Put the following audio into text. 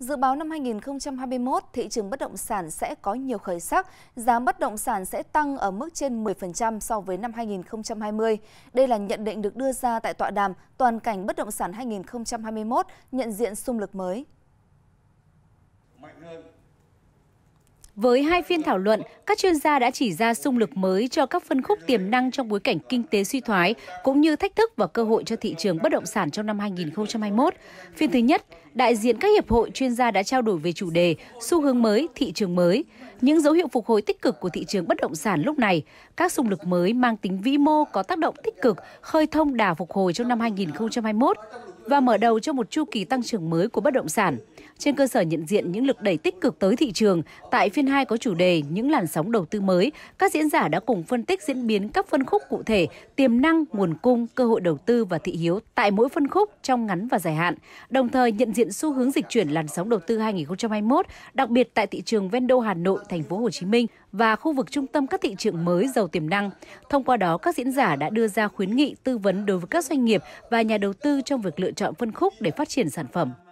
Dự báo năm 2021, thị trường bất động sản sẽ có nhiều khởi sắc, giá bất động sản sẽ tăng ở mức trên 10% so với năm 2020. Đây là nhận định được đưa ra tại tọa đàm Toàn cảnh bất động sản 2021, nhận diện xung lực mới. Với hai phiên thảo luận, các chuyên gia đã chỉ ra xung lực mới cho các phân khúc tiềm năng trong bối cảnh kinh tế suy thoái, cũng như thách thức và cơ hội cho thị trường bất động sản trong năm 2021. Phiên thứ nhất, đại diện các hiệp hội chuyên gia đã trao đổi về chủ đề xu hướng mới, thị trường mới, những dấu hiệu phục hồi tích cực của thị trường bất động sản lúc này, các xung lực mới mang tính vĩ mô có tác động tích cực, khơi thông đà phục hồi trong năm 2021 và mở đầu cho một chu kỳ tăng trưởng mới của bất động sản. Trên cơ sở nhận diện những lực đẩy tích cực tới thị trường, tại phiên 2 có chủ đề Những làn sóng đầu tư mới, các diễn giả đã cùng phân tích diễn biến các phân khúc cụ thể, tiềm năng, nguồn cung, cơ hội đầu tư và thị hiếu tại mỗi phân khúc trong ngắn và dài hạn, đồng thời nhận diện xu hướng dịch chuyển làn sóng đầu tư 2021, đặc biệt tại thị trường ven đô Hà Nội, thành phố Hồ Chí Minh và khu vực trung tâm các thị trường mới giàu tiềm năng. Thông qua đó, các diễn giả đã đưa ra khuyến nghị tư vấn đối với các doanh nghiệp và nhà đầu tư trong việc lựa chọn chọn phân khúc để phát triển sản phẩm